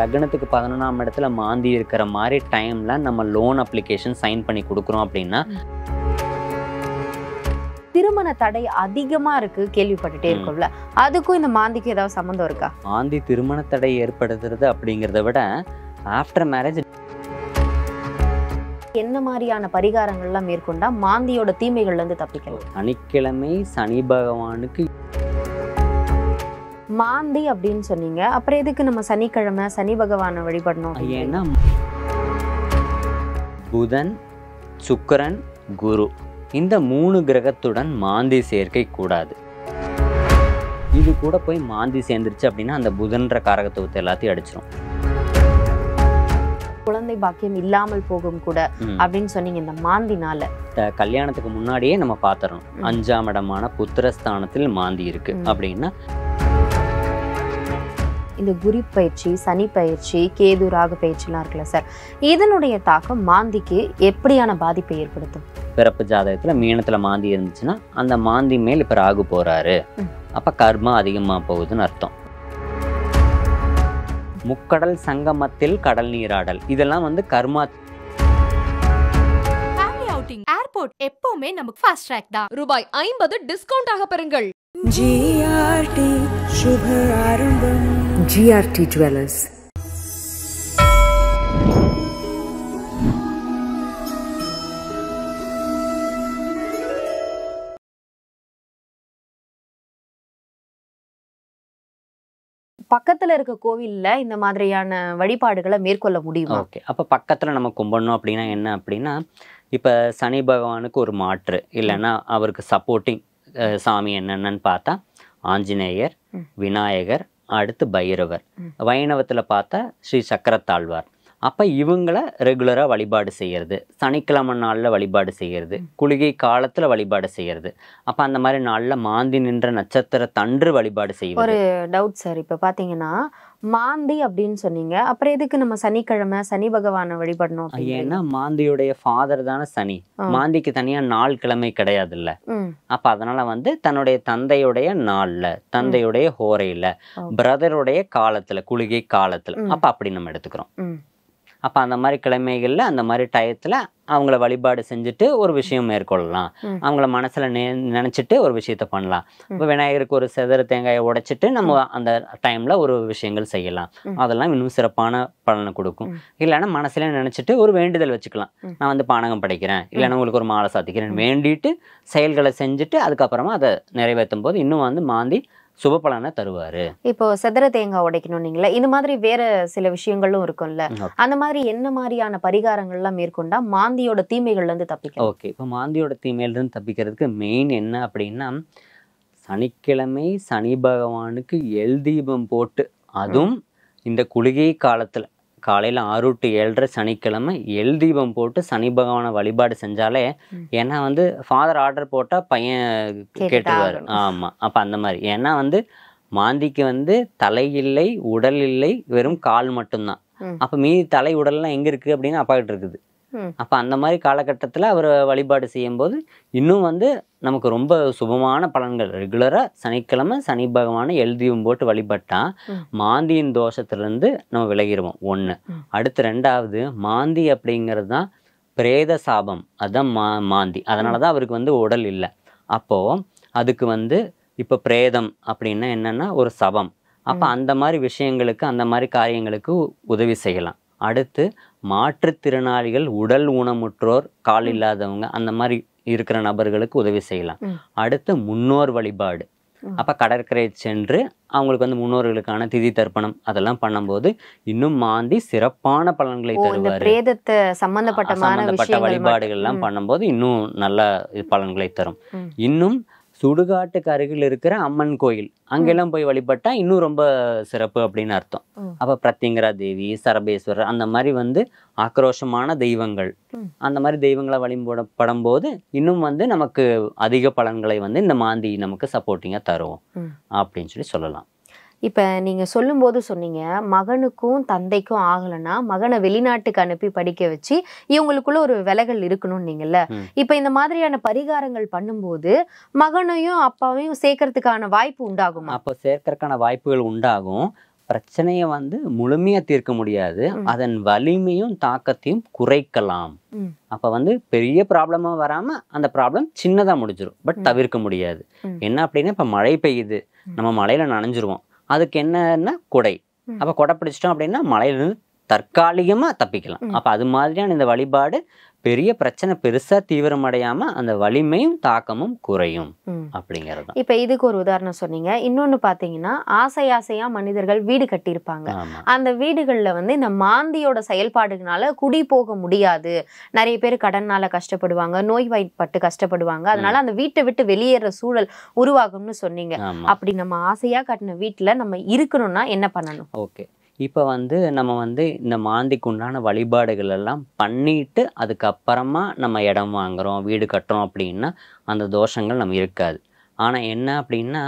லக்னத்துக்கு பதினொன்றாம் இடத்துல மாந்தி இருக்கிற மாதிரி டைமில் நம்ம லோன் அப்ளிகேஷன் சைன் பண்ணி கொடுக்குறோம் அப்படின்னா திருமண தடை அதிகமா இருக்கு கேள்விப்பட்டுட்டே இருக்கும்ல அதுக்கும் இந்த மாந்திக்கு ஏதாவது சம்மந்தம் இருக்கா மாந்தி திருமண தடை ஏற்படுத்துறது அப்படிங்கிறத விட ஆஃப்டர் மேரேஜ் என்ன மாதிரியான பரிகாரங்கள்லாம் மேற்கொண்டா மாந்தியோட தீமைகள்லேருந்து தப்பிக்கலாம் சனிக்கிழமை சனி பகவானுக்கு மாந்தி அப்படின்னு சொன்னீங்க அப்புறம் எதுக்கு நம்ம சனிக்கிழமை சனி பகவானை வழிபடணும் ஏன்னா புதன் சுக்கரன் குரு இந்த மூணு கிரகத்துடன் மாந்தி சேர்க்கை கூடாது இது கூட போய் மாந்தி சேர்ந்துருச்சு அப்படின்னா அந்த புதன்ற காரகத்துவத்தை எல்லாத்தையும் அடிச்சிடும் குழந்தை பாக்கியம் இல்லாமல் போகும் கூட அப்படின்னு சொன்னீங்க இந்த மாந்தினால கல்யாணத்துக்கு முன்னாடியே நம்ம பாத்திரணும் அஞ்சாம் இடமான புத்திரஸ்தானத்தில் மாந்தி இருக்கு அப்படின்னா இந்த குரி பயிற்சி சனி பயிற்சி கேது ராகு பயிற்சிலாம் இருக்குல்ல சார் இதனுடைய தாக்கம் மாந்திக்கு எப்படியான பாதிப்பை ஏற்படுத்தும் பிறப்பு ஜாதகத்தில் மீனத்தில் மாந்தி இருந்துச்சுன்னா அந்த மாந்தி மேல் இப்போ ராகு போகிறாரு அப்போ கர்மா அதிகமாக போகுதுன்னு அர்த்தம் முக்கடல் சங்கமத்தில் கடல் நீராடல் இதெல்லாம் வந்து கர்மா ஏர்போர்ட் எப்பவுமே நமக்கு ஃபாஸ்ட் ட்ராக் தான் ரூபாய் ஐம்பது டிஸ்கவுண்ட் ஆக பெறுங்கள் ஜிஆர்டி சுப ஆரம்பம் ஜிஆர்டி Dwellers. பக்கத்துல இருக்க கோவில்ல இந்த மாதிரியான வழிபாடுகளை மேற்கொள்ள முடியும் ஓகே அப்ப பக்கத்துல நம்ம கும்பிடணும் அப்படின்னா என்ன அப்படின்னா இப்ப சனி பகவானுக்கு ஒரு மாற்று இல்லைன்னா அவருக்கு சப்போர்ட்டிங் சாமி என்னென்னு பார்த்தா ஆஞ்சநேயர் விநாயகர் அடுத்து பைரவர் வைணவத்தில் பார்த்தா ஸ்ரீ சக்கரத்தாழ்வார் அப்போ இவங்கள ரெகுலராக வழிபாடு செய்கிறது சனிக்கிழமை நாளில் வழிபாடு செய்கிறது குளிகை காலத்தில் வழிபாடு செய்கிறது அப்போ அந்த மாதிரி நாளில் மாந்தி நின்ற நட்சத்திர தன்று வழிபாடு செய்யுது ஒரு டவுட் சார் இப்போ பார்த்தீங்கன்னா மாந்தி அப்படின்னு சொன்னீங்க அப்புறம் எதுக்கு நம்ம சனிக்கிழமை சனி பகவானை வழிபடணும் ஏன்னா மாந்தியுடைய ஃபாதர் தானே சனி மாந்திக்கு தனியா நாள் கிழமை கிடையாது இல்ல அப்ப அதனால வந்து தன்னுடைய தந்தையுடைய நாள்ல தந்தையுடைய ஹோரையில பிரதருடைய காலத்துல குளிகை காலத்துல அப்ப அப்படி நம்ம எடுத்துக்கிறோம் அப்போ அந்த மாதிரி கிழமைகளில் அந்த மாதிரி டயத்தில் அவங்கள வழிபாடு செஞ்சுட்டு ஒரு விஷயம் மேற்கொள்ளலாம் அவங்கள மனசில் நே நினச்சிட்டு ஒரு விஷயத்த பண்ணலாம் இப்போ விநாயகருக்கு ஒரு செதற தேங்காயை உடைச்சிட்டு நம்ம அந்த டைமில் ஒரு விஷயங்கள் செய்யலாம் அதெல்லாம் இன்னும் சிறப்பான பலனை கொடுக்கும் இல்லைன்னா மனசில் நினச்சிட்டு ஒரு வேண்டுதல் வச்சுக்கலாம் நான் வந்து பானகம் படைக்கிறேன் இல்லைன்னா உங்களுக்கு ஒரு மாலை சாத்திக்கிறேன் வேண்டிட்டு செயல்களை செஞ்சுட்டு அதுக்கப்புறமா அதை நிறைவேற்றும் போது இன்னும் வந்து மாந்தி சுப பலனை தருவாரு இப்போ செதற தேங்காய் உடைக்கணும் நீங்களே இந்த மாதிரி வேற சில விஷயங்களும் இருக்கும்ல அந்த மாதிரி என்ன மாதிரியான பரிகாரங்கள்லாம் மேற்கொண்டா மாந்தியோட தீமைகள்ல இருந்து தப்பிக்கும் ஓகே இப்போ மாந்தியோட தீமையில இருந்து தப்பிக்கிறதுக்கு மெயின் என்ன அப்படின்னா சனிக்கிழமை சனி பகவானுக்கு எல் தீபம் போட்டு அதுவும் இந்த குளிகை காலத்துல காலையில் ஆறு டு ஏழரை சனிக்கிழமை எல் தீபம் போட்டு சனி பகவானை வழிபாடு செஞ்சாலே ஏன்னா வந்து ஃபாதர் ஆர்டர் போட்டால் பையன் கேட்டுருவார் ஆமாம் அப்போ அந்த மாதிரி ஏன்னா வந்து மாந்திக்கு வந்து தலை இல்லை உடல் இல்லை வெறும் கால் மட்டும்தான் அப்போ மீதி தலை உடல்லாம் எங்கே இருக்குது அப்படின்னு அப்பாக்கிட்டு இருக்குது அப்போ அந்த மாதிரி காலகட்டத்தில் அவர் வழிபாடு செய்யும்போது இன்னும் வந்து நமக்கு ரொம்ப சுபமான பலன்கள் ரெகுலராக சனிக்கிழமை சனி பகவானை எழுதியும் போட்டு வழிபட்டால் மாந்தியின் தோஷத்துலேருந்து நம்ம விலகிடுவோம் ஒன்று அடுத்து ரெண்டாவது மாந்தி அப்படிங்கிறது தான் பிரேத சாபம் அதுதான் மா மாந்தி அதனால தான் அவருக்கு வந்து உடல் இல்லை அப்போது அதுக்கு வந்து இப்போ பிரேதம் அப்படின்னா என்னென்னா ஒரு சபம் அப்போ அந்த மாதிரி விஷயங்களுக்கு அந்த மாதிரி காரியங்களுக்கு உதவி செய்யலாம் அடுத்து மாற்றுத்திறனாளிகள் உடல் ஊனமுற்றோர் கால் இல்லாதவங்க அந்த மாதிரி இருக்கிற நபர்களுக்கு உதவி செய்யலாம் அடுத்து முன்னோர் வழிபாடு அப்ப கடற்கரை சென்று அவங்களுக்கு வந்து முன்னோர்களுக்கான திதி தர்ப்பணம் அதெல்லாம் பண்ணும்போது இன்னும் மாந்தி சிறப்பான பலன்களை தருவார் பிரேதத்தை சம்பந்தப்பட்ட வழிபாடுகள் எல்லாம் பண்ணும்போது இன்னும் நல்ல பலன்களை தரும் இன்னும் சுடுகாட்டுக்கு அருகில் இருக்கிற அம்மன் கோயில் அங்கெல்லாம் போய் வழிபட்டா இன்னும் ரொம்ப சிறப்பு அப்படின்னு அர்த்தம் அப்ப பிரத்திங்கரா தேவி சரபேஸ்வரர் அந்த மாதிரி வந்து ஆக்ரோஷமான தெய்வங்கள் அந்த மாதிரி தெய்வங்களை வழிபடப்படும் போது இன்னும் வந்து நமக்கு அதிக பலன்களை வந்து இந்த மாந்தி நமக்கு சப்போர்ட்டிங்கா தருவோம் அப்படின்னு சொல்லி சொல்லலாம் இப்போ நீங்கள் சொல்லும்போது சொன்னீங்க மகனுக்கும் தந்தைக்கும் ஆகலைன்னா மகனை வெளிநாட்டுக்கு அனுப்பி படிக்க வச்சு இவங்களுக்குள்ள ஒரு விலைகள் இருக்கணும்னு நீங்கள்ல இப்போ இந்த மாதிரியான பரிகாரங்கள் பண்ணும்போது மகனையும் அப்பாவையும் சேர்க்கறதுக்கான வாய்ப்பு உண்டாகும் அப்போ சேர்க்கறதுக்கான வாய்ப்புகள் உண்டாகும் பிரச்சனையை வந்து முழுமையாக தீர்க்க முடியாது அதன் வலிமையும் தாக்கத்தையும் குறைக்கலாம் அப்போ வந்து பெரிய ப்ராப்ளமாக வராமல் அந்த ப்ராப்ளம் சின்னதாக முடிஞ்சிடும் பட் தவிர்க்க முடியாது என்ன அப்படின்னா இப்போ மழை பெய்யுது நம்ம மழையில் நனைஞ்சிருவோம் அதுக்கு என்னன்னா குடை அப்போ கொடை பிடிச்சிட்டோம் அப்படின்னா மலையிலேருந்து தற்காலிகமாக தப்பிக்கலாம் அப்போ அது மாதிரியான இந்த வழிபாடு பெரிய பிரச்சனை பெருசா தீவிரமடையாம அந்த வலிமையும் தாக்கமும் குறையும் அப்படிங்கறது இப்ப இதுக்கு ஒரு உதாரணம் சொன்னீங்க இன்னொன்னு பாத்தீங்கன்னா ஆசை ஆசையா மனிதர்கள் வீடு கட்டியிருப்பாங்க அந்த வீடுகள்ல வந்து இந்த மாந்தியோட செயல்பாடுனால குடி போக முடியாது நிறைய பேர் கடனால கஷ்டப்படுவாங்க நோய்வாய்ப்பட்டு கஷ்டப்படுவாங்க அதனால அந்த வீட்டை விட்டு வெளியேற சூழல் உருவாகும்னு சொன்னீங்க அப்படி நம்ம ஆசையா கட்டின வீட்டுல நம்ம இருக்கணும்னா என்ன பண்ணணும் ஓகே இப்போ வந்து நம்ம வந்து இந்த மாந்திக்கு உண்டான வழிபாடுகள் எல்லாம் பண்ணிட்டு அதுக்கப்புறமா நம்ம இடம் வாங்குகிறோம் வீடு கட்டுறோம் அப்படின்னா அந்த தோஷங்கள் நம்ம இருக்காது ஆனால் என்ன அப்படின்னா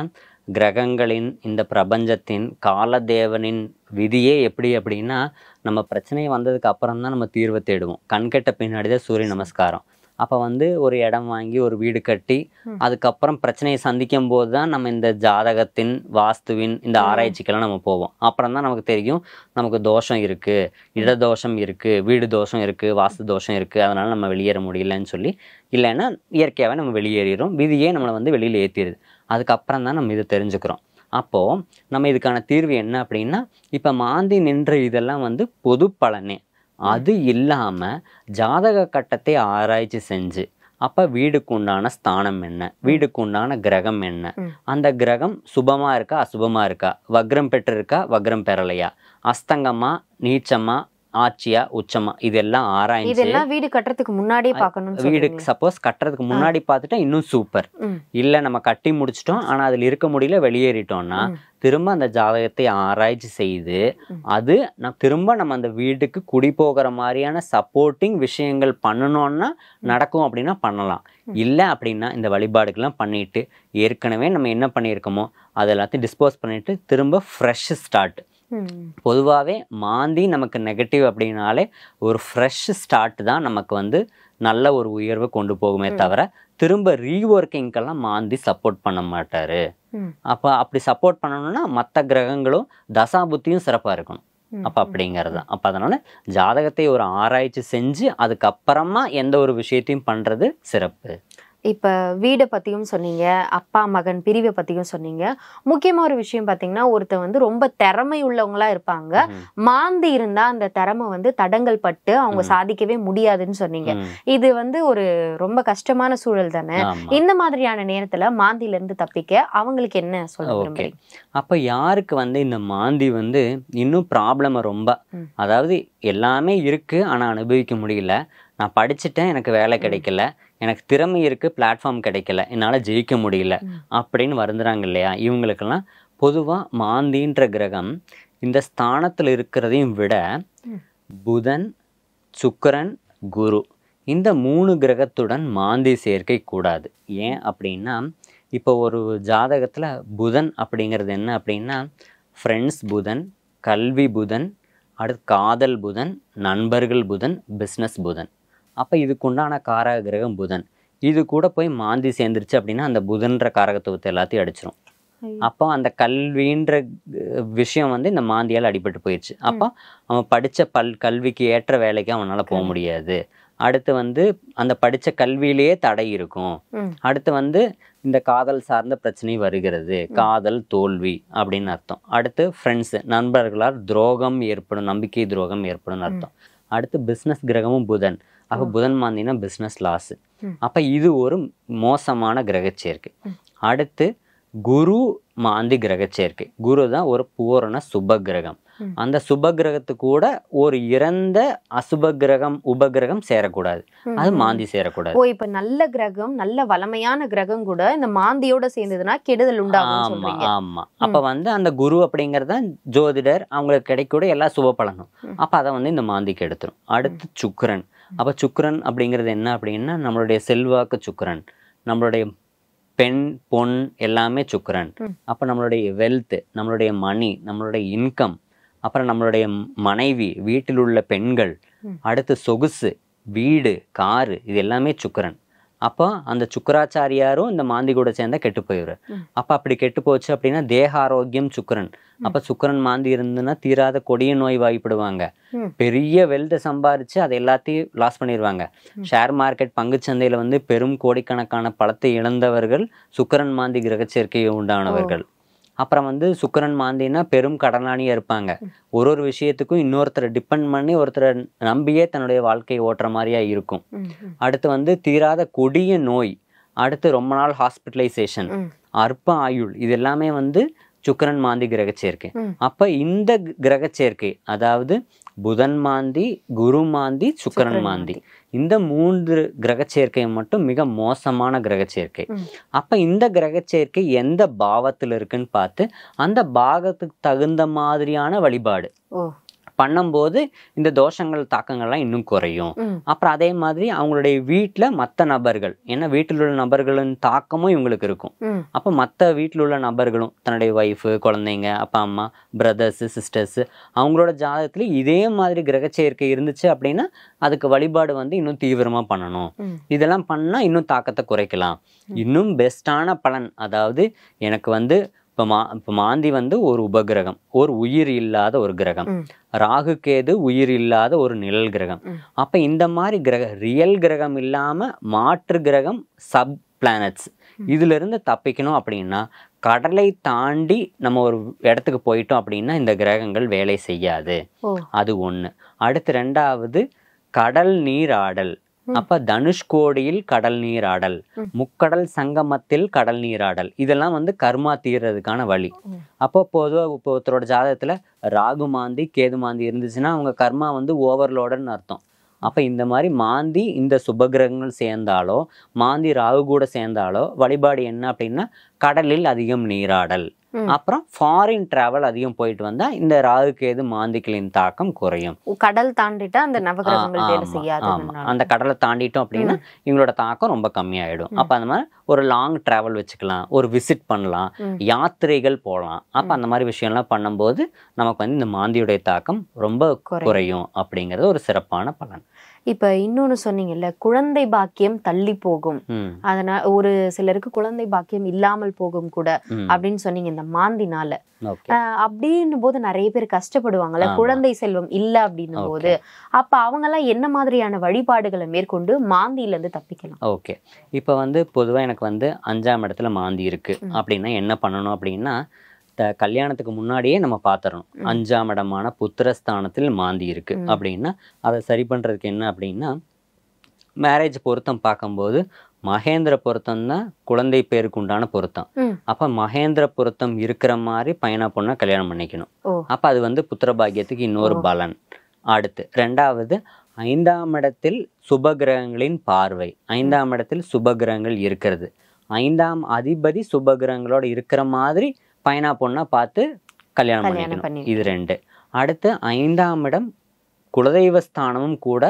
கிரகங்களின் இந்த பிரபஞ்சத்தின் காலதேவனின் விதியே எப்படி அப்படின்னா நம்ம பிரச்சனையை வந்ததுக்கு அப்புறம் தான் நம்ம தீர்வை தேடுவோம் கண்கெட்ட பின்னாடி தான் சூரிய நமஸ்காரம் அப்போ வந்து ஒரு இடம் வாங்கி ஒரு வீடு கட்டி அதுக்கப்புறம் பிரச்சனையை சந்திக்கும் போது தான் நம்ம இந்த ஜாதகத்தின் வாஸ்துவின் இந்த ஆராய்ச்சிக்கெல்லாம் நம்ம போவோம் அப்புறம் தான் நமக்கு தெரியும் நமக்கு தோஷம் இருக்குது இடதோஷம் இருக்குது வீடு தோஷம் இருக்குது வாஸ்து தோஷம் இருக்குது அதனால் நம்ம வெளியேற முடியலன்னு சொல்லி இல்லைன்னா இயற்கையாகவே நம்ம வெளியேறிடும் விதியே நம்மளை வந்து வெளியில் ஏற்றிடுது அதுக்கப்புறம் தான் நம்ம இதை தெரிஞ்சுக்கிறோம் அப்போது நம்ம இதுக்கான தீர்வு என்ன அப்படின்னா இப்போ மாந்தி நின்ற இதெல்லாம் வந்து பொது பலனே அது இல்லாமல் ஜாதக கட்டத்தை ஆராய்ச்சி செஞ்சு அப்போ வீடுக்கு உண்டான ஸ்தானம் என்ன வீடுக்கு உண்டான கிரகம் என்ன அந்த கிரகம் சுபமாக இருக்கா அசுபமாக இருக்கா வக்ரம் பெற்றிருக்கா வக்ரம் பெறலையா அஸ்தங்கமா நீச்சமா ஆட்சியா உச்சமா இதெல்லாம் ஆராய்ச்சி இதெல்லாம் வீடு கட்டுறதுக்கு முன்னாடி பார்க்கணும் வீடு சப்போஸ் கட்டுறதுக்கு முன்னாடி பார்த்துட்டா இன்னும் சூப்பர் இல்ல நம்ம கட்டி முடிச்சிட்டோம் ஆனா அதுல இருக்க முடியல வெளியேறிட்டோம்னா திரும்ப அந்த ஜாதகத்தை ஆராய்ச்சி செய்து அது திரும்ப நம்ம அந்த வீட்டுக்கு குடி போகிற மாதிரியான சப்போர்ட்டிங் விஷயங்கள் பண்ணணும்னா நடக்கும் அப்படின்னா பண்ணலாம் இல்லை அப்படின்னா இந்த வழிபாடுகள்லாம் பண்ணிட்டு ஏற்கனவே நம்ம என்ன பண்ணியிருக்கோமோ அது எல்லாத்தையும் டிஸ்போஸ் பண்ணிட்டு திரும்ப ஃப்ரெஷ் ஸ்டார்ட் பொதுவாகவே மாந்தி நமக்கு நெகட்டிவ் அப்படின்னாலே ஒரு ஃப்ரெஷ் ஸ்டார்ட் தான் நமக்கு வந்து நல்ல ஒரு உயர்வை கொண்டு போகுமே தவிர திரும்ப ரீஒர்க்கிங்கெல்லாம் மாந்தி சப்போர்ட் பண்ண மாட்டார் அப்போ அப்படி சப்போர்ட் பண்ணணும்னா மற்ற கிரகங்களும் தசாபுத்தியும் சிறப்பாக இருக்கணும் அப்போ அப்படிங்கிறது தான் அப்போ அதனால் ஜாதகத்தை ஒரு ஆராய்ச்சி செஞ்சு அதுக்கப்புறமா எந்த ஒரு விஷயத்தையும் பண்ணுறது சிறப்பு இப்போ வீடை பற்றியும் சொன்னீங்க அப்பா மகன் பிரிவை பற்றியும் சொன்னீங்க முக்கியமாக ஒரு விஷயம் பார்த்தீங்கன்னா ஒருத்தர் வந்து ரொம்ப திறமை உள்ளவங்களா இருப்பாங்க மாந்தி இருந்தால் அந்த திறமை வந்து தடங்கள் பட்டு அவங்க சாதிக்கவே முடியாதுன்னு சொன்னீங்க இது வந்து ஒரு ரொம்ப கஷ்டமான சூழல் தானே இந்த மாதிரியான நேரத்தில் இருந்து தப்பிக்க அவங்களுக்கு என்ன சொல்ல விரும்புறீங்க அப்போ யாருக்கு வந்து இந்த மாந்தி வந்து இன்னும் ப்ராப்ளமை ரொம்ப அதாவது எல்லாமே இருக்குது ஆனால் அனுபவிக்க முடியல நான் படிச்சுட்டேன் எனக்கு வேலை கிடைக்கல எனக்கு திறமை இருக்குது பிளாட்ஃபார்ம் கிடைக்கல என்னால் ஜெயிக்க முடியல அப்படின்னு வருந்துறாங்க இல்லையா இவங்களுக்கெல்லாம் பொதுவாக மாந்தின்ற கிரகம் இந்த ஸ்தானத்தில் இருக்கிறதையும் விட புதன் சுக்கரன் குரு இந்த மூணு கிரகத்துடன் மாந்தி சேர்க்கை கூடாது ஏன் அப்படின்னா இப்போ ஒரு ஜாதகத்தில் புதன் அப்படிங்கிறது என்ன அப்படின்னா ஃப்ரெண்ட்ஸ் புதன் கல்வி புதன் அடுத்து காதல் புதன் நண்பர்கள் புதன் பிஸ்னஸ் புதன் அப்போ இதுக்குண்டான காரக கிரகம் புதன் இது கூட போய் மாந்தி சேர்ந்துருச்சு அப்படின்னா அந்த புதன்ற காரகத்துவத்தை எல்லாத்தையும் அடிச்சிரும் அப்போ அந்த கல்வின்ற விஷயம் வந்து இந்த மாந்தியால் அடிபட்டு போயிடுச்சு அப்போ அவன் படித்த பல் கல்விக்கு ஏற்ற வேலைக்கு அவனால் போக முடியாது அடுத்து வந்து அந்த படித்த கல்வியிலேயே தடை இருக்கும் அடுத்து வந்து இந்த காதல் சார்ந்த பிரச்சனை வருகிறது காதல் தோல்வி அப்படின்னு அர்த்தம் அடுத்து ஃப்ரெண்ட்ஸு நண்பர்களால் துரோகம் ஏற்படும் நம்பிக்கை துரோகம் ஏற்படும் அர்த்தம் அடுத்து பிஸ்னஸ் கிரகமும் புதன் அப்போ புதன் மாந்தினா பிஸ்னஸ் லாஸு அப்போ இது ஒரு மோசமான கிரகச்சேர்க்கை அடுத்து குரு மாந்தி கிரகச்சேர்க்கை குரு தான் ஒரு பூரண சுப கிரகம் அந்த சுப கிரகத்து கூட ஒரு இறந்த அசுப கிரகம் உபகிரகம் சேரக்கூடாது அது மாந்தி சேரக்கூடாது ஓ இப்ப நல்ல கிரகம் நல்ல வளமையான கிரகம் கூட இந்த மாந்தியோட சேர்ந்ததுன்னா கெடுதல் உண்டாகும் ஆமா ஆமா அப்ப வந்து அந்த குரு அப்படிங்கறத ஜோதிடர் அவங்களுக்கு கிடைக்கூட எல்லா சுப பலனும் அப்ப அதை வந்து இந்த மாந்திக்கு எடுத்துரும் அடுத்து சுக்கரன் அப்ப சுக்கரன் அப்படிங்கிறது என்ன அப்படின்னா நம்மளுடைய செல்வாக்கு சுக்கரன் நம்மளுடைய பெண் பொன் எல்லாமே சுக்கரன் அப்போ நம்மளுடைய வெல்த் நம்மளுடைய மணி நம்மளுடைய இன்கம் அப்புறம் நம்மளுடைய மனைவி வீட்டில் உள்ள பெண்கள் அடுத்து சொகுசு வீடு காரு இது எல்லாமே சுக்கரன் அப்போ அந்த சுக்கராச்சாரியாரும் இந்த மாந்தி கூட சேர்ந்தா கெட்டு போயிடு அப்ப அப்படி கெட்டு போச்சு அப்படின்னா தேக ஆரோக்கியம் சுக்கரன் அப்ப சுக்கரன் மாந்தி இருந்ததுன்னா தீராத கொடிய நோய் வாய்ப்படுவாங்க பெரிய வெல்த சம்பாரிச்சு அதை எல்லாத்தையும் லாஸ் பண்ணிடுவாங்க ஷேர் மார்க்கெட் பங்கு சந்தையில வந்து பெரும் கோடிக்கணக்கான பழத்தை இழந்தவர்கள் சுக்கரன் மாந்தி கிரக சேர்க்கையை உண்டானவர்கள் அப்புறம் வந்து சுக்கரன் மாந்தின்னா பெரும் கடனாளியாக இருப்பாங்க ஒரு ஒரு விஷயத்துக்கும் இன்னொருத்தரை டிபெண்ட் பண்ணி ஒருத்தரை நம்பியே தன்னுடைய வாழ்க்கையை ஓட்டுற மாதிரியா இருக்கும் அடுத்து வந்து தீராத கொடிய நோய் அடுத்து ரொம்ப நாள் ஹாஸ்பிட்டலைசேஷன் அற்ப ஆயுள் இது எல்லாமே வந்து சுக்கரன் மாந்தி கிரக சேர்க்கை அப்போ இந்த கிரக சேர்க்கை அதாவது புதன் மாந்தி குரு மாந்தி சுக்கரன் மாந்தி இந்த மூன்று கிரக சேர்க்கை மட்டும் மிக மோசமான கிரக சேர்க்கை அப்ப இந்த கிரக சேர்க்கை எந்த பாவத்தில் இருக்குன்னு பார்த்து அந்த பாகத்துக்கு தகுந்த மாதிரியான வழிபாடு பண்ணும்போது இந்த தோஷங்கள் தாக்கங்கள்லாம் இன்னும் குறையும் அப்புறம் அதே மாதிரி அவங்களுடைய வீட்டில் மற்ற நபர்கள் ஏன்னா வீட்டில் உள்ள நபர்களின் தாக்கமும் இவங்களுக்கு இருக்கும் அப்போ மற்ற வீட்டில் உள்ள நபர்களும் தன்னுடைய ஒய்ஃபு குழந்தைங்க அப்பா அம்மா பிரதர்ஸு சிஸ்டர்ஸு அவங்களோட ஜாதகத்துல இதே மாதிரி கிரக சேர்க்கை இருந்துச்சு அப்படின்னா அதுக்கு வழிபாடு வந்து இன்னும் தீவிரமாக பண்ணணும் இதெல்லாம் பண்ணால் இன்னும் தாக்கத்தை குறைக்கலாம் இன்னும் பெஸ்ட்டான பலன் அதாவது எனக்கு வந்து இப்போ மா இப்போ மாந்தி வந்து ஒரு உபகிரகம் ஒரு உயிர் இல்லாத ஒரு கிரகம் ராகு கேது உயிர் இல்லாத ஒரு நிழல் கிரகம் அப்போ இந்த மாதிரி கிரக ரியல் கிரகம் இல்லாமல் மாற்று கிரகம் சப் பிளானட்ஸ் இதிலிருந்து தப்பிக்கணும் அப்படின்னா கடலை தாண்டி நம்ம ஒரு இடத்துக்கு போயிட்டோம் அப்படின்னா இந்த கிரகங்கள் வேலை செய்யாது அது ஒன்று அடுத்து ரெண்டாவது கடல் நீராடல் அப்ப தனுஷ்கோடியில் கடல் நீராடல் முக்கடல் சங்கமத்தில் கடல் நீராடல் இதெல்லாம் வந்து கர்மா தீர்றதுக்கான வழி அப்போ பொதுவாக இப்போ ஒருத்தரோட ஜாதகத்துல ராகு மாந்தி கேது மாந்தி இருந்துச்சுன்னா அவங்க கர்மா வந்து ஓவர்லோடன்னு அர்த்தம் அப்போ இந்த மாதிரி மாந்தி இந்த சுபகிரகங்கள் சேர்ந்தாலோ மாந்தி ராகு கூட சேர்ந்தாலோ வழிபாடு என்ன அப்படின்னா கடலில் அதிகம் நீராடல் அப்புறம் ஃபாரின் டிராவல் அதிகம் போயிட்டு வந்தா இந்த ராகு கேது மாந்திகளின் தாக்கம் குறையும் கடல் தாண்டிட்டா அந்த நவகிரகங்கள் அந்த கடலை தாண்டிட்டோம் அப்படின்னா இவங்களோட தாக்கம் ரொம்ப கம்மியாயிடும் அப்ப அந்த மாதிரி ஒரு லாங் டிராவல் வச்சுக்கலாம் ஒரு விசிட் பண்ணலாம் யாத்திரைகள் போகலாம் அப்ப அந்த மாதிரி விஷயம்லாம் பண்ணும்போது நமக்கு வந்து இந்த மாந்தியுடைய தாக்கம் ரொம்ப குறையும் அப்படிங்கிறது ஒரு சிறப்பான பலன் இப்ப இன்னொன்னு சொன்னீங்கல்ல குழந்தை பாக்கியம் தள்ளி போகும் அதனால ஒரு சிலருக்கு குழந்தை பாக்கியம் இல்லாமல் போகும் கூட அப்படின்னு சொன்னீங்க இந்த மாந்தினால அப்படின்னு போது நிறைய பேர் கஷ்டப்படுவாங்கல்ல குழந்தை செல்வம் இல்ல அப்படின்னும் போது அப்ப அவங்க எல்லாம் என்ன மாதிரியான வழிபாடுகளை மேற்கொண்டு மாந்தியில இருந்து தப்பிக்கலாம் ஓகே இப்ப வந்து பொதுவா எனக்கு வந்து அஞ்சாம் இடத்துல மாந்தி இருக்கு அப்படின்னா என்ன பண்ணணும் அப்படின்னா கல்யாணத்துக்கு முன்னாடியே நம்ம பார்த்துடணும் அஞ்சாம் இடமான புத்திரஸ்தானத்தில் மாந்தி இருக்கு அப்படின்னா அதை சரி பண்ணுறதுக்கு என்ன அப்படின்னா மேரேஜ் பொருத்தம் பார்க்கும்போது மகேந்திர பொருத்தம் தான் குழந்தை பேருக்கு உண்டான பொருத்தம் அப்ப மகேந்திர பொருத்தம் இருக்கிற மாதிரி பையனா பொண்ணை கல்யாணம் பண்ணிக்கணும் அப்ப அது வந்து புத்திர பாக்கியத்துக்கு இன்னொரு பலன் அடுத்து ரெண்டாவது ஐந்தாம் இடத்தில் சுப கிரகங்களின் பார்வை ஐந்தாம் இடத்தில் சுப கிரகங்கள் இருக்கிறது ஐந்தாம் அதிபதி சுபகிரகங்களோட இருக்கிற மாதிரி பையனா பொண்ணா பார்த்து கல்யாணம் பண்ணிக்கணும் இது ரெண்டு அடுத்து ஐந்தாம் இடம் குலதெய்வ ஸ்தானமும் கூட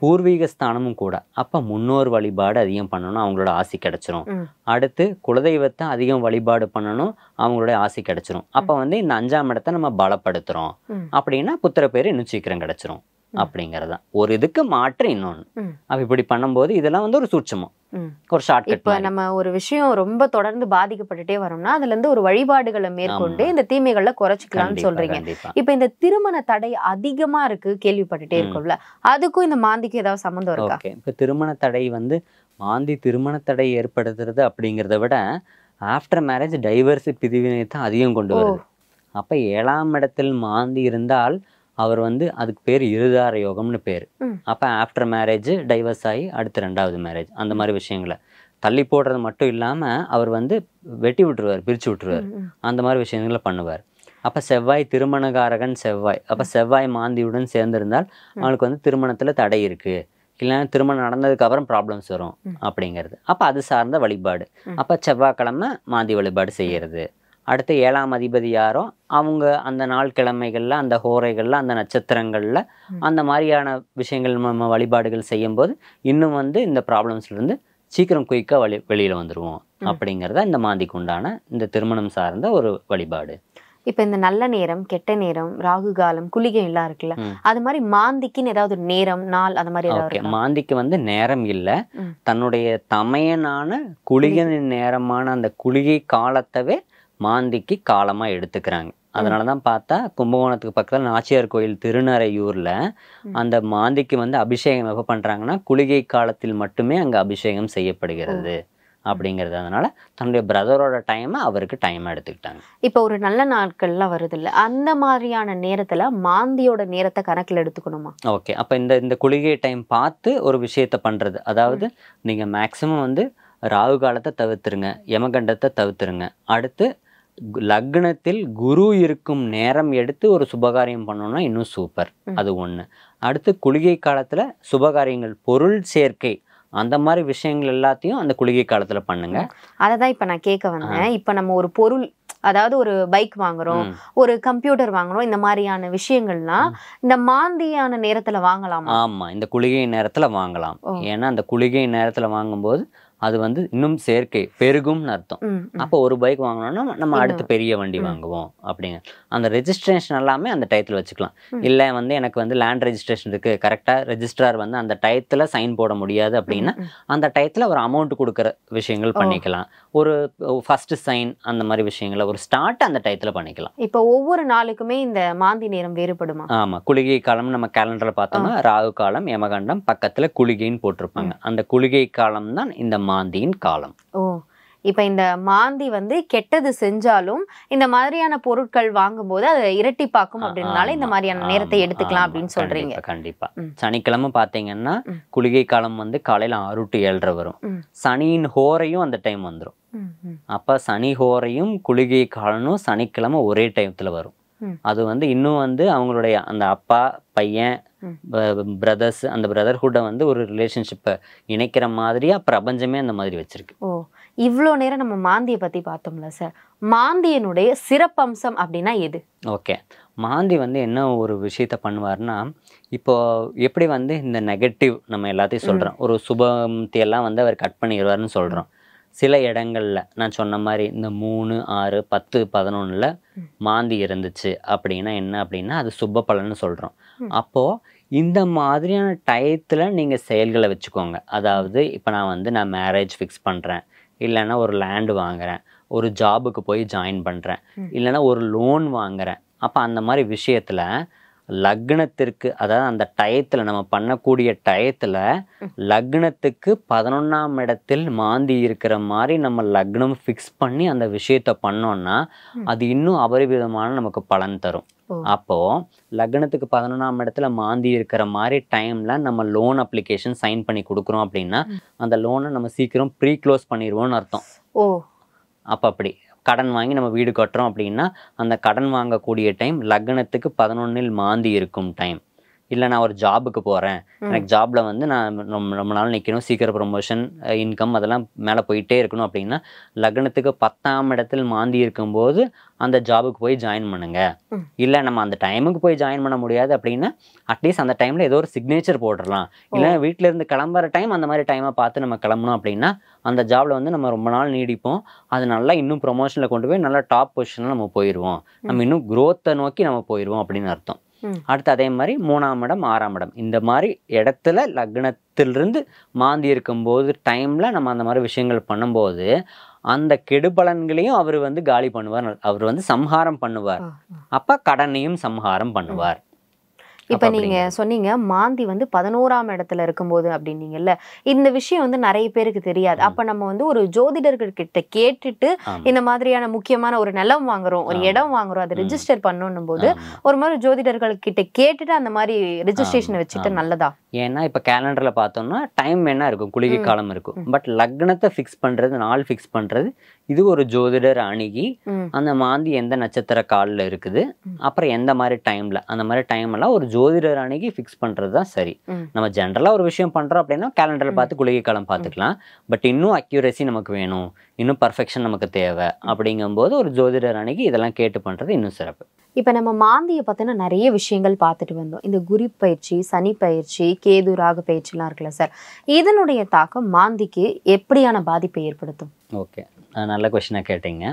பூர்வீக ஸ்தானமும் கூட அப்ப முன்னோர் வழிபாடு அதிகம் பண்ணணும் அவங்களோட ஆசை கிடைச்சிரும் அடுத்து குலதெய்வத்தை அதிகம் வழிபாடு பண்ணணும் அவங்களோட ஆசை கிடைச்சிரும் அப்ப வந்து இந்த அஞ்சாம் இடத்தை நம்ம பலப்படுத்துறோம் அப்படின்னா புத்திர பேர் இன்னும் சீக்கிரம் கிடைச்சிரும் அப்படிங்கறதான் ஒரு இதுக்கு மாற்று இன்னொன்று அப்ப இப்படி பண்ணும்போது இதெல்லாம் வந்து ஒரு சூட்சமம் ஒரு ஷார்ட் இப்போ நம்ம ஒரு விஷயம் ரொம்ப தொடர்ந்து பாதிக்கப்பட்டுட்டே வரோம்னா அதுல இருந்து ஒரு வழிபாடுகளை மேற்கொண்டு இந்த தீமைகளை குறைச்சிக்கலாம்னு சொல்றீங்க இப்ப இந்த திருமண தடை அதிகமா இருக்கு கேள்விப்பட்டுட்டே இருக்கும்ல அதுக்கும் இந்த மாந்திக்கு ஏதாவது சம்மந்தம் இருக்கா இப்ப திருமண தடை வந்து மாந்தி திருமண தடை ஏற்படுத்துறது அப்படிங்கிறத விட ஆஃப்டர் மேரேஜ் டைவர்ஸ் பிரிவினை தான் அதிகம் கொண்டு வருது அப்ப ஏழாம் இடத்தில் மாந்தி இருந்தால் அவர் வந்து அதுக்கு பேர் இருதார யோகம்னு பேர் அப்போ ஆஃப்டர் மேரேஜ் டைவர்ஸ் ஆகி அடுத்த ரெண்டாவது மேரேஜ் அந்த மாதிரி விஷயங்களை தள்ளி போடுறது மட்டும் இல்லாமல் அவர் வந்து வெட்டி விட்டுருவார் பிரித்து விட்டுருவார் அந்த மாதிரி விஷயங்களை பண்ணுவார் அப்போ செவ்வாய் திருமணகாரகன் செவ்வாய் அப்போ செவ்வாய் மாந்தியுடன் சேர்ந்திருந்தால் அவனுக்கு வந்து திருமணத்தில் தடை இருக்குது இல்லைன்னா திருமணம் நடந்ததுக்கு அப்புறம் ப்ராப்ளம்ஸ் வரும் அப்படிங்கிறது அப்போ அது சார்ந்த வழிபாடு அப்போ செவ்வாய்க்கிழமை மாந்தி வழிபாடு செய்கிறது அடுத்து ஏழாம் அதிபதி யாரோ அவங்க அந்த நாள் கிழமைகளில் அந்த ஹோரைகளில் அந்த நட்சத்திரங்களில் அந்த மாதிரியான விஷயங்கள் நம்ம வழிபாடுகள் செய்யும்போது இன்னும் வந்து இந்த ப்ராப்ளம்ஸ்லேருந்து சீக்கிரம் குயிக்காக வழி வெளியில் வந்துடுவோம் அப்படிங்கிறத இந்த மாந்திக்கு உண்டான இந்த திருமணம் சார்ந்த ஒரு வழிபாடு இப்போ இந்த நல்ல நேரம் கெட்ட நேரம் ராகு காலம் குளிகை எல்லாம் இருக்குல்ல அது மாதிரி மாந்திக்குன்னு ஏதாவது நேரம் நாள் அந்த மாதிரி ஏதாவது மாந்திக்கு வந்து நேரம் இல்லை தன்னுடைய தமையனான குளிகனின் நேரமான அந்த குளிகை காலத்தவே மாந்திக்கு காலமாக எடுத்துக்கிறாங்க அதனால தான் பார்த்தா கும்பகோணத்துக்கு பக்கத்தில் நாச்சியார் கோயில் திருநறையூரில் அந்த மாந்திக்கு வந்து அபிஷேகம் எப்போ பண்ணுறாங்கன்னா குளிகை காலத்தில் மட்டுமே அங்கே அபிஷேகம் செய்யப்படுகிறது அப்படிங்கிறது அதனால தன்னுடைய பிரதரோட டைமை அவருக்கு டைம் எடுத்துக்கிட்டாங்க இப்போ ஒரு நல்ல நாட்கள்லாம் வருது இல்லை அந்த மாதிரியான நேரத்தில் மாந்தியோட நேரத்தை கணக்கில் எடுத்துக்கணுமா ஓகே அப்போ இந்த இந்த குளிகை டைம் பார்த்து ஒரு விஷயத்த பண்ணுறது அதாவது நீங்கள் மேக்ஸிமம் வந்து ராகு காலத்தை தவிர்த்துருங்க யமகண்டத்தை தவிர்த்துருங்க அடுத்து லக்னத்தில் குரு இருக்கும் நேரம் எடுத்து ஒரு சுபகாரியம் பண்ணோம்னா இன்னும் சூப்பர் அது ஒன்று அடுத்து குளிகை காலத்தில் சுபகாரியங்கள் பொருள் சேர்க்கை அந்த மாதிரி விஷயங்கள் எல்லாத்தையும் அந்த குளிகை காலத்தில் பண்ணுங்க அதை தான் இப்போ நான் கேட்க வந்தேன் இப்போ நம்ம ஒரு பொருள் அதாவது ஒரு பைக் வாங்குறோம் ஒரு கம்ப்யூட்டர் வாங்குறோம் இந்த மாதிரியான விஷயங்கள்லாம் இந்த மாந்தியான நேரத்தில் வாங்கலாம் ஆமாம் இந்த குளிகை நேரத்தில் வாங்கலாம் ஏன்னா அந்த குளிகை நேரத்தில் வாங்கும்போது அது வந்து இன்னும் சேர்க்கை பெருகும்னு அர்த்தம் அப்போ ஒரு பைக் வாங்கணும்னா நம்ம அடுத்து பெரிய வண்டி வாங்குவோம் அப்படிங்க அந்த ரெஜிஸ்ட்ரேஷன் எல்லாமே அந்த டயத்தில் வச்சுக்கலாம் இல்லை வந்து எனக்கு வந்து லேண்ட் ரெஜிஸ்ட்ரேஷன் இருக்குது கரெக்டாக ரெஜிஸ்ட்ரார் வந்து அந்த டயத்தில் சைன் போட முடியாது அப்படின்னா அந்த டயத்தில் ஒரு அமௌண்ட் கொடுக்குற விஷயங்கள் பண்ணிக்கலாம் ஒரு ஃபஸ்ட்டு சைன் அந்த மாதிரி விஷயங்களை ஒரு ஸ்டார்ட் அந்த டயத்தில் பண்ணிக்கலாம் இப்போ ஒவ்வொரு நாளுக்குமே இந்த மாந்தி நேரம் வேறுபடுமா ஆமாம் குளிகை காலம் நம்ம கேலண்டரில் பார்த்தோம்னா ராகு காலம் யமகண்டம் பக்கத்தில் குளிகைன்னு போட்டிருப்பாங்க அந்த குளிகை காலம் தான் இந்த மாந்தியின் காலம் ஓ இப்போ இந்த மாந்தி வந்து கெட்டது செஞ்சாலும் இந்த மாதிரியான பொருட்கள் வாங்கும்போது அதை இரட்டிப்பாக்கும் அப்படின்னால இந்த மாதிரியான நேரத்தை எடுத்துக்கலாம் அப்படின்னு சொல்றீங்க கண்டிப்பா சனிக்கிழமை பார்த்தீங்கன்னா குளிகை காலம் வந்து காலையில ஆறு டு ஏழரை வரும் சனியின் ஹோரையும் அந்த டைம் வந்துடும் அப்போ சனி ஹோரையும் குளிகை காலனும் சனிக்கிழமை ஒரே டைமத்தில் வரும் அது வந்து இன்னும் வந்து அவங்களுடைய அந்த அப்பா பையன் பிரதர்ஸ் அந்த பிரதர்ஹுட்டை வந்து ஒரு ரிலேஷன்ஷிப்பை இணைக்கிற மாதிரியா பிரபஞ்சமே அந்த மாதிரி வச்சிருக்கு ஓ இவ்வளோ நேரம் நம்ம மாந்தியை பற்றி பார்த்தோம்ல சார் மாந்தியனுடைய சிறப்பம்சம் அப்படின்னா எது ஓகே மாந்தி வந்து என்ன ஒரு விஷயத்த பண்ணுவார்னா இப்போ எப்படி வந்து இந்த நெகட்டிவ் நம்ம எல்லாத்தையும் சொல்கிறோம் ஒரு சுபத்தையெல்லாம் எல்லாம் வந்து அவர் கட் பண்ணிடுவார்னு சொல்கிறோம் சில இடங்களில் நான் சொன்ன மாதிரி இந்த மூணு ஆறு பத்து பதினொன்றில் மாந்தி இருந்துச்சு அப்படின்னா என்ன அப்படின்னா அது சுப்ப பலன்னு சொல்கிறோம் அப்போது இந்த மாதிரியான டயத்தில் நீங்கள் செயல்களை வச்சுக்கோங்க அதாவது இப்போ நான் வந்து நான் மேரேஜ் ஃபிக்ஸ் பண்ணுறேன் இல்லைன்னா ஒரு லேண்டு வாங்குகிறேன் ஒரு ஜாபுக்கு போய் ஜாயின் பண்ணுறேன் இல்லைன்னா ஒரு லோன் வாங்குகிறேன் அப்போ அந்த மாதிரி விஷயத்தில் லக்னத்திற்கு அதாவது அந்த டயத்தில் நம்ம பண்ணக்கூடிய டயத்தில் லக்னத்துக்கு பதினொன்றாம் இடத்தில் மாந்தி இருக்கிற மாதிரி நம்ம லக்னம் ஃபிக்ஸ் பண்ணி அந்த விஷயத்த பண்ணோம்னா அது இன்னும் அபரிவிதமான நமக்கு பலன் தரும் அப்போ லக்னத்துக்கு பதினொன்றாம் இடத்துல மாந்தி இருக்கிற மாதிரி டைம்ல நம்ம லோன் அப்ளிகேஷன் சைன் பண்ணி கொடுக்குறோம் அப்படின்னா அந்த லோனை நம்ம சீக்கிரம் ப்ரீ க்ளோஸ் பண்ணிடுவோம்னு அர்த்தம் ஓ அப்போ அப்படி கடன் வாங்கி நம்ம வீடு கட்டுறோம் அப்படின்னா அந்த கடன் வாங்கக்கூடிய டைம் லக்னத்துக்கு பதினொன்னில் மாந்தி இருக்கும் டைம் இல்லை நான் ஒரு ஜாபுக்கு போகிறேன் எனக்கு ஜாபில் வந்து நான் ரொம்ப ரொம்ப நாள் நிற்கணும் சீக்கிரம் ப்ரொமோஷன் இன்கம் அதெல்லாம் மேலே போயிட்டே இருக்கணும் அப்படின்னா லக்னத்துக்கு பத்தாம் இடத்தில் மாந்தி இருக்கும்போது அந்த ஜாபுக்கு போய் ஜாயின் பண்ணுங்க இல்லை நம்ம அந்த டைமுக்கு போய் ஜாயின் பண்ண முடியாது அப்படின்னா அட்லீஸ்ட் அந்த டைமில் ஏதோ ஒரு சிக்னேச்சர் போடலாம் இல்லை வீட்டில் இருந்து கிளம்புற டைம் அந்த மாதிரி டைமை பார்த்து நம்ம கிளம்பணும் அப்படின்னா அந்த ஜாபில் வந்து நம்ம ரொம்ப நாள் நீடிப்போம் அது நல்லா இன்னும் ப்ரொமோஷனில் கொண்டு போய் நல்லா டாப் பொசிஷனில் நம்ம போயிடுவோம் நம்ம இன்னும் குரோத்தை நோக்கி நம்ம போயிடுவோம் அப்படின்னு அர்த்தம் அடுத்து அதே மாதிரி மூணாம் இடம் ஆறாம் இடம் இந்த மாதிரி இடத்துல லக்னத்திலிருந்து மாந்தி இருக்கும்போது டைமில் நம்ம அந்த மாதிரி விஷயங்கள் பண்ணும்போது அந்த கெடுபலன்களையும் அவர் வந்து காலி பண்ணுவார் அவர் வந்து சம்ஹாரம் பண்ணுவார் அப்போ கடனையும் சம்ஹாரம் பண்ணுவார் இப்போ நீங்கள் சொன்னீங்க மாந்தி வந்து பதினோராம் இடத்துல இருக்கும்போது அப்படின்னீங்கல்ல இந்த விஷயம் வந்து நிறைய பேருக்கு தெரியாது அப்போ நம்ம வந்து ஒரு ஜோதிடர்கள் கிட்ட கேட்டுட்டு இந்த மாதிரியான முக்கியமான ஒரு நிலம் வாங்குறோம் ஒரு இடம் வாங்குறோம் அதை ரிஜிஸ்டர் பண்ணணும் போது ஒரு மாதிரி ஜோதிடர்கள் கிட்ட கேட்டுட்டு அந்த மாதிரி ரிஜிஸ்ட்ரேஷன் வச்சுட்டு நல்லதா ஏன்னா இப்போ கேலண்டரில் பார்த்தோம்னா டைம் என்ன இருக்கும் குளிகை காலம் இருக்கும் பட் லக்னத்தை ஃபிக்ஸ் பண்ணுறது நாள் ஃபிக்ஸ் பண்ணுறது இது ஒரு ஜோதிடர் அணுகி அந்த மாந்தி எந்த நட்சத்திர காலில் இருக்குது அப்புறம் எந்த மாதிரி டைமில் அந்த மாதிரி டைம்லாம் ஒரு ஜோதிடர் அன்னைக்கு ஃபிக்ஸ் பண்ணுறது தான் சரி நம்ம ஜென்ரலாக ஒரு விஷயம் பண்ணுறோம் அப்படின்னா கேலண்டரில் பார்த்து குளிகை காலம் பார்த்துக்கலாம் பட் இன்னும் அக்யூரசி நமக்கு வேணும் இன்னும் பர்ஃபெக்ஷன் நமக்கு தேவை அப்படிங்கும்போது ஒரு ஜோதிடர் அன்னைக்கு இதெல்லாம் கேட்டு பண்ணுறது இன்னும் சிறப்பு இப்போ நம்ம மாந்தியை பார்த்தீங்கன்னா நிறைய விஷயங்கள் பார்த்துட்டு வந்தோம் இந்த குரு பயிற்சி சனி பயிற்சி கேது ராக பயிற்சிலாம் இருக்குல்ல சார் இதனுடைய தாக்கம் மாந்திக்கு எப்படியான பாதிப்பை ஏற்படுத்தும் ஓகே நல்ல கொஷினாக கேட்டீங்க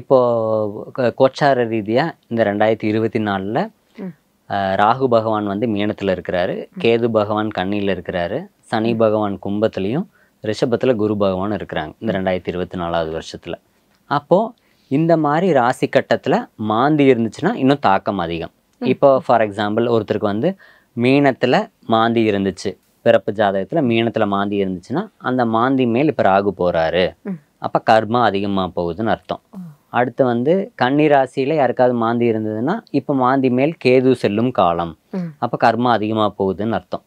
இப்போது கோச்சார ரீதியாக இந்த ரெண்டாயிரத்தி இருபத்தி நாலில் ராகு பகவான் வந்து மீனத்தில் இருக்கிறாரு கேது பகவான் கண்ணியில் இருக்கிறாரு சனி பகவான் கும்பத்துலேயும் ரிஷபத்தில் குரு பகவான் இருக்கிறாங்க இந்த ரெண்டாயிரத்தி இருபத்தி நாலாவது வருஷத்தில் அப்போது இந்த மாதிரி ராசி கட்டத்தில் மாந்தி இருந்துச்சுன்னா இன்னும் தாக்கம் அதிகம் இப்போ ஃபார் எக்ஸாம்பிள் ஒருத்தருக்கு வந்து மீனத்தில் மாந்தி இருந்துச்சு பிறப்பு ஜாதகத்தில் மீனத்தில் மாந்தி இருந்துச்சுன்னா அந்த மாந்தி மேல் இப்போ ராகு போகிறாரு அப்போ கர்மா அதிகமாக போகுதுன்னு அர்த்தம் அடுத்து வந்து கன்னிராசியில் ராசியில் யாருக்காவது மாந்தி இருந்ததுன்னா இப்போ மாந்தி மேல் கேது செல்லும் காலம் அப்போ கர்மா அதிகமாக போகுதுன்னு அர்த்தம்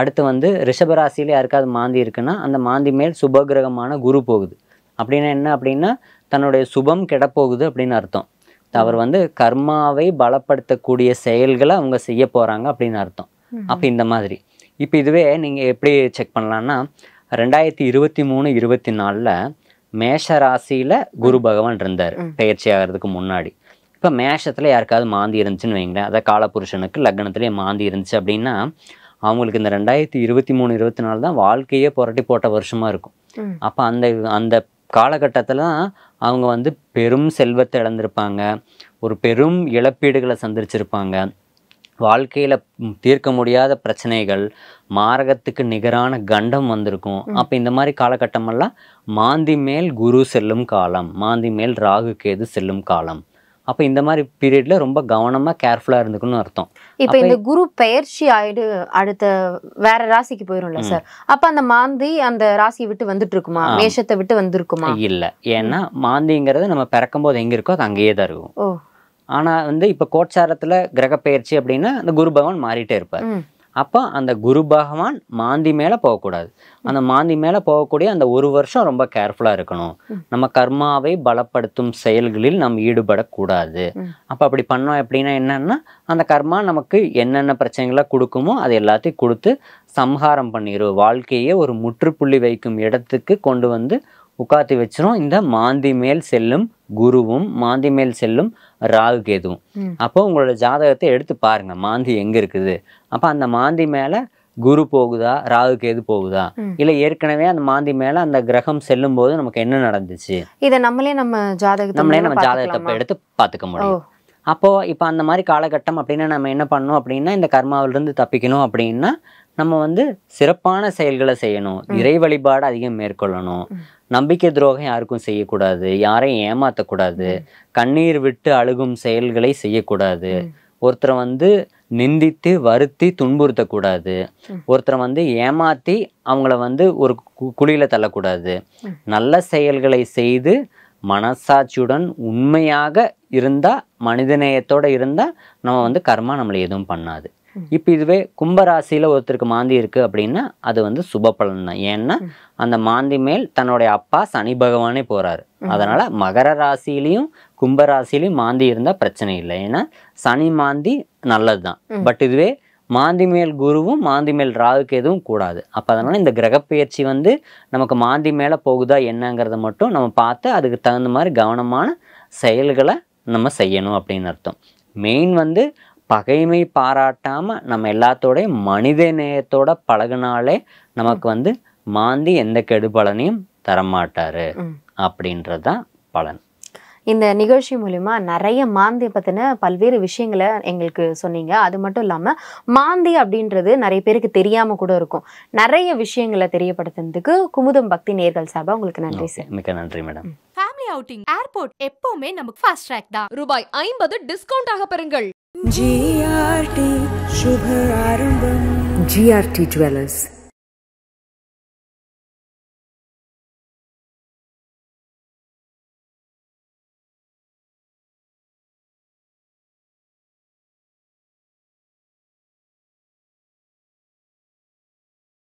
அடுத்து வந்து ரிஷபராசியில் யாருக்காவது மாந்தி இருக்குன்னா அந்த மாந்தி மேல் சுபகிரகமான குரு போகுது அப்படின்னா என்ன அப்படின்னா தன்னுடைய சுபம் கிடப்போகுது அப்படின்னு அர்த்தம் அவர் வந்து கர்மாவை பலப்படுத்தக்கூடிய செயல்களை அவங்க செய்ய போகிறாங்க அப்படின்னு அர்த்தம் அப்போ இந்த மாதிரி இப்போ இதுவே நீங்கள் எப்படி செக் பண்ணலான்னா ரெண்டாயிரத்தி இருபத்தி மூணு இருபத்தி நாலில் மேஷ ராசியில் குரு பகவான் இருந்தார் பயிற்சி ஆகிறதுக்கு முன்னாடி இப்போ மேஷத்தில் யாருக்காவது மாந்தி இருந்துச்சுன்னு வைங்களேன் அதாவது காலபுருஷனுக்கு லக்னத்திலே மாந்தி இருந்துச்சு அப்படின்னா அவங்களுக்கு இந்த ரெண்டாயிரத்தி இருபத்தி மூணு இருபத்தி நாலு தான் வாழ்க்கையே புரட்டி போட்ட வருஷமாக இருக்கும் அப்போ அந்த அந்த காலகட்டத்தில் அவங்க வந்து பெரும் செல்வத்தை இழந்திருப்பாங்க ஒரு பெரும் இழப்பீடுகளை சந்திச்சிருப்பாங்க வாழ்க்கையில் தீர்க்க முடியாத பிரச்சனைகள் மாரகத்துக்கு நிகரான கண்டம் வந்திருக்கும் அப்போ இந்த மாதிரி காலகட்டமெல்லாம் மாந்தி மேல் குரு செல்லும் காலம் மாந்தி மேல் ராகு கேது செல்லும் காலம் அப்போ இந்த மாதிரி பீரியட்ல ரொம்ப கவனமாக கேர்ஃபுல்லாக இருந்துக்கணும்னு அர்த்தம் இப்போ இந்த குரு பயிற்சி ஆயிடு அடுத்த வேற ராசிக்கு போயிடும்ல சார் அப்போ அந்த மாந்தி அந்த ராசியை விட்டு வந்துட்டு இருக்குமா மேஷத்தை விட்டு வந்திருக்குமா இல்லை ஏன்னா மாந்திங்கிறது நம்ம பிறக்கும் போது எங்கே இருக்கோ அது அங்கேயே தான் இருக்கும் ஆனால் வந்து இப்போ கோட்சாரத்தில் கிரகப்பெயர்ச்சி அப்படின்னா அந்த குரு பகவான் மாறிட்டே இருப்பார் அப்போ அந்த குரு பகவான் மாந்தி மேலே போகக்கூடாது அந்த மாந்தி மேலே போகக்கூடிய அந்த ஒரு வருஷம் ரொம்ப கேர்ஃபுல்லாக இருக்கணும் நம்ம கர்மாவை பலப்படுத்தும் செயல்களில் நாம் ஈடுபடக்கூடாது அப்போ அப்படி பண்ணோம் அப்படின்னா என்னன்னா அந்த கர்மா நமக்கு என்னென்ன பிரச்சனைகளை கொடுக்குமோ அது எல்லாத்தையும் கொடுத்து சம்ஹாரம் பண்ணிடும் வாழ்க்கையே ஒரு முற்றுப்புள்ளி வைக்கும் இடத்துக்கு கொண்டு வந்து உட்காத்தி வச்சிரும் இந்த மாந்தி மேல் செல்லும் குருவும் மாந்தி மேல் செல்லும் ராகு கேதுவும் அப்போ உங்களோட ஜாதகத்தை எடுத்து பாருங்க மாந்தி எங்க இருக்குது அப்போ அந்த மாந்தி மேல குரு போகுதா ராகு கேது போகுதா இல்ல ஏற்கனவே அந்த மாந்தி மேல அந்த கிரகம் செல்லும் போது நமக்கு என்ன நடந்துச்சு இதை நம்மளே நம்ம ஜாதகம் நம்மளே நம்ம ஜாதகத்தை எடுத்து பாத்துக்க முடியும் அப்போ இப்போ அந்த மாதிரி காலகட்டம் அப்படின்னா நம்ம என்ன பண்ணணும் அப்படின்னா இந்த கர்மாவிலிருந்து தப்பிக்கணும் அப்படின்னா நம்ம வந்து சிறப்பான செயல்களை செய்யணும் இறை வழிபாடு அதிகம் மேற்கொள்ளணும் நம்பிக்கை துரோகம் யாருக்கும் செய்யக்கூடாது யாரையும் ஏமாற்றக்கூடாது கண்ணீர் விட்டு அழுகும் செயல்களை செய்யக்கூடாது ஒருத்தரை வந்து நிந்தித்து வருத்தி துன்புறுத்தக்கூடாது ஒருத்தரை வந்து ஏமாற்றி அவங்கள வந்து ஒரு குழியில் தள்ளக்கூடாது நல்ல செயல்களை செய்து மனசாட்சியுடன் உண்மையாக இருந்தால் மனிதநேயத்தோடு இருந்தால் நம்ம வந்து கர்மா நம்மளை எதுவும் பண்ணாது இப்போ இதுவே கும்பராசியில் ஒருத்தருக்கு மாந்தி இருக்குது அப்படின்னா அது வந்து சுப பலன் தான் ஏன்னா அந்த மாந்தி மேல் தன்னுடைய அப்பா சனி பகவானே போகிறாரு அதனால் மகர ராசிலையும் கும்பராசிலையும் மாந்தி இருந்தால் பிரச்சனை இல்லை ஏன்னா சனி மாந்தி நல்லது தான் பட் இதுவே மாந்தி மேல் குருவும் மாந்தி மேல் ராகுக்கு எதுவும் கூடாது அப்போ அதனால் இந்த கிரகப்பெயர்ச்சி வந்து நமக்கு மாந்தி மேலே போகுதா என்னங்கிறத மட்டும் நம்ம பார்த்து அதுக்கு தகுந்த மாதிரி கவனமான செயல்களை நம்ம செய்யணும் அப்படின்னு அர்த்தம் மெயின் வந்து பகைமை பாராட்டாமல் நம்ம எல்லாத்தோடய மனித நேயத்தோட பழகினாலே நமக்கு வந்து மாந்தி எந்த கெடுபலனையும் தரமாட்டாரு அப்படின்றது தான் பலன் இந்த நிகழ்ச்சி மூலிமா நிறைய மாந்தியை பற்றின பல்வேறு விஷயங்களை எங்களுக்கு சொன்னீங்க அது மட்டும் இல்லாமல் மாந்தி அப்படின்றது நிறைய பேருக்கு தெரியாமல் கூட இருக்கும் நிறைய விஷயங்களை தெரியப்படுத்துனதுக்கு குமுதம் பக்தி நேர்கள் சார்பாக உங்களுக்கு நன்றி சார் மிக நன்றி மேடம் ஃபேமிலி அவுட்டிங் ஏர்போர்ட் எப்போவுமே நமக்கு ஃபாஸ்ட் ட்ராக் தான் ரூபாய் ஐம்பது டிஸ்கவுண்ட் ஆக பெறுங்கள் जी आर टी शुभ आरंभ जी आर टी ज्वेलर्स